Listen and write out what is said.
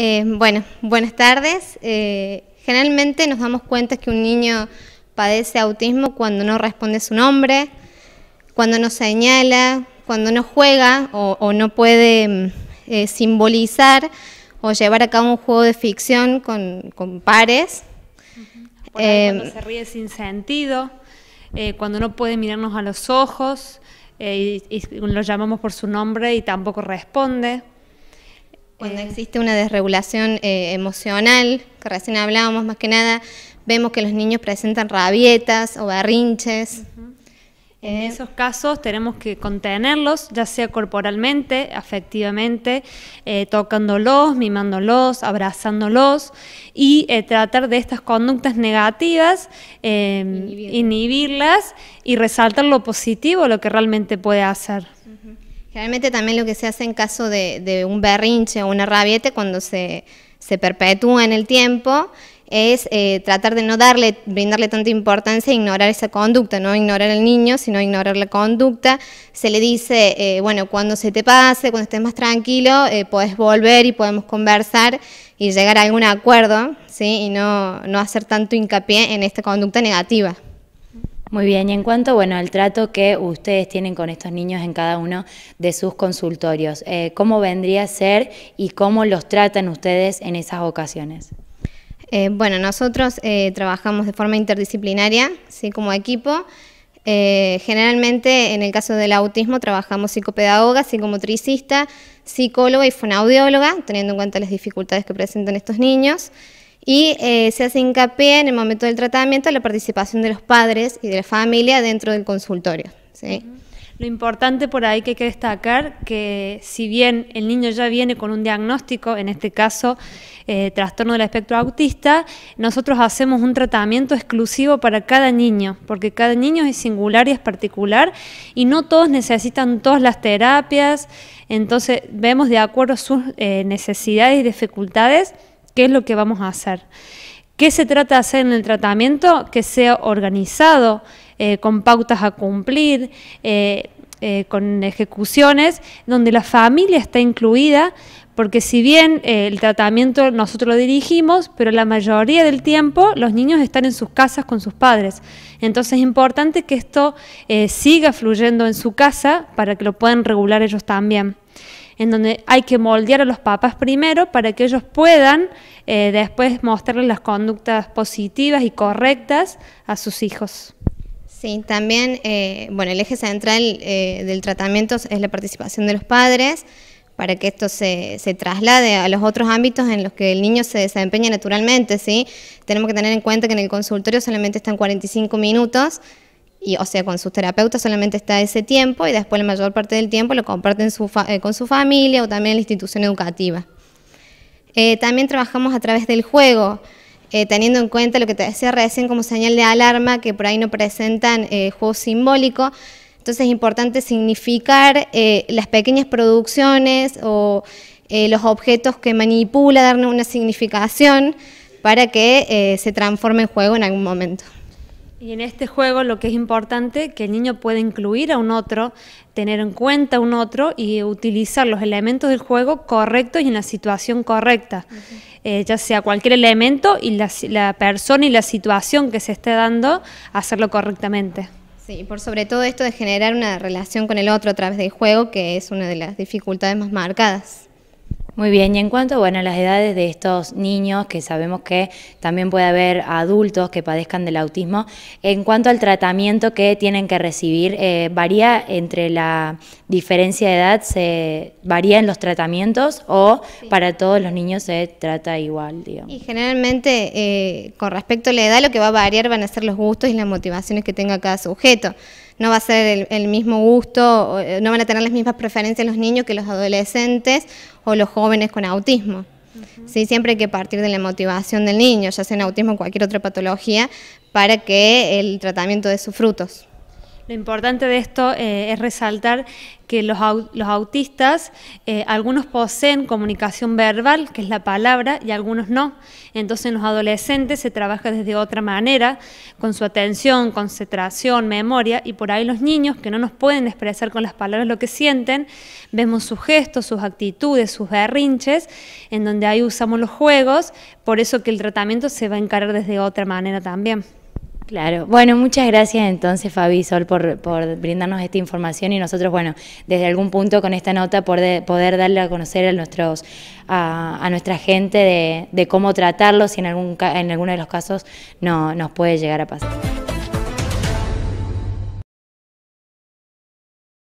Eh, bueno, buenas tardes. Eh, generalmente nos damos cuenta que un niño padece autismo cuando no responde su nombre, cuando no señala, cuando no juega o, no puede mm, eh, simbolizar o llevar a cabo un juego de ficción con, pares. cuando se ríe sin sentido, cuando no puede mirarnos a los ojos y, y lo llamamos por su nombre y tampoco responde. Cuando eh, existe una desregulación eh, emocional, que recién hablábamos más que nada, vemos que los niños presentan rabietas o garrinches. En eh, esos casos tenemos que contenerlos, ya sea corporalmente, afectivamente, tocándolos, mimándolos, abrazándolos y tratar de estas conductas negativas, inhibirlas y resaltar lo positivo, lo que realmente puede hacer. Realmente también lo que se hace en caso de, un berrinche o una rabiete, cuando se, perpetúa en el tiempo, es eh, tratar de no darle, brindarle tanta importancia, e ignorar esa conducta, no ignorar al niño, sino ignorar la conducta. Se le dice, eh, bueno, cuando se te pase, cuando estés más tranquilo, eh, podés volver y podemos conversar y llegar a algún acuerdo, ¿sí? Y no, no hacer tanto hincapié en esta conducta negativa. Muy bien, y en cuanto bueno, al trato que ustedes tienen con estos niños en cada uno de sus consultorios, eh, ¿cómo vendría a ser y cómo los tratan ustedes en esas ocasiones? Eh, bueno, nosotros eh, trabajamos de forma interdisciplinaria, ¿sí? como equipo. generalmente, en el caso del autismo, trabajamos psicopedagoga, psicomotricista, psicóloga y fonaudióloga, teniendo en cuenta las dificultades que presentan estos niños y eh, se hace hincapié en el momento del tratamiento la participación de los padres y de la familia dentro del consultorio. Lo importante por ahí que hay que destacar que si bien el niño ya viene con un diagnóstico, en este caso eh, trastorno del espectro autista, nosotros hacemos un tratamiento exclusivo para cada niño, porque cada niño es singular y es particular y no todos necesitan todas las terapias, entonces vemos de acuerdo a sus eh, necesidades y dificultades qué es lo que vamos a hacer. ¿Qué se trata de hacer en el tratamiento? Que sea organizado, eh, con pautas a cumplir, eh, eh, con ejecuciones, donde la familia está incluida, porque si bien el tratamiento nosotros lo dirigimos, pero la mayoría del tiempo los niños están en sus casas con sus padres. Entonces es importante que esto siga fluyendo en su casa para que lo puedan regular ellos también en donde hay que moldear a los papás primero para que ellos puedan eh, después mostrarles las conductas positivas y correctas a sus hijos. Sí, también, eh, bueno, el eje central eh, del tratamiento es la participación de los padres para que esto se, se, traslade a los otros ámbitos en los que el niño se desempeña naturalmente, ¿sí? Tenemos que tener en cuenta que en el consultorio solamente están 45 minutos, o sea, con sus terapeutas solamente está ese tiempo y después la mayor parte del tiempo lo comparten eh, con su familia o también en la institución educativa. Eh, también trabajamos a través del juego, eh, teniendo en cuenta lo que te decía recién como señal de alarma, que por ahí no presentan juego simbólico. Entonces es importante significar las pequeñas producciones o los objetos que manipula, darnos una significación para que se transforme en juego en algún momento. Y en este juego lo que es importante que el niño pueda incluir a un otro, tener en cuenta a un otro y utilizar los elementos del juego correctos y en la situación correcta, eh, ya sea cualquier elemento y la, la, persona y la situación que se esté dando, hacerlo correctamente. Sí, y por sobre todo esto de generar una relación con el otro a través del juego, que es una de las dificultades más marcadas. Muy bien, y en cuanto bueno, a las edades de estos niños, que sabemos que también puede haber adultos que padezcan del autismo, en cuanto al tratamiento que tienen que recibir, eh, ¿varía entre la diferencia de edad? ¿Se varían los tratamientos o para todos los niños se trata igual? digo. Y generalmente, eh, con respecto a la edad, lo que va a variar van a ser los gustos y las motivaciones que tenga cada sujeto no va a ser el, mismo gusto, eh, no van a tener las mismas preferencias los niños que los adolescentes o los jóvenes con autismo. ¿sí? Siempre hay que partir de la motivación del niño, ya sea en autismo o cualquier otra patología, para que el tratamiento dé sus frutos. Lo importante de esto eh, es resaltar que los, autistas, eh, algunos poseen comunicación verbal, que es la palabra, y algunos no. Entonces en los adolescentes se trabaja desde otra manera, con su atención, concentración, memoria, y por ahí los niños que no nos pueden expresar con las palabras lo que sienten, vemos sus gestos, sus actitudes, sus berrinches, en donde ahí usamos los juegos, por eso que el tratamiento se va a encarar desde otra manera también. Claro, bueno, muchas gracias entonces Fabi Sol por, por, brindarnos esta información y nosotros, bueno, desde algún punto con esta nota poder, poder darle a conocer a, nuestros, a, nuestra gente de, cómo tratarlo si en, algún, en alguno de los casos no, nos puede llegar a pasar.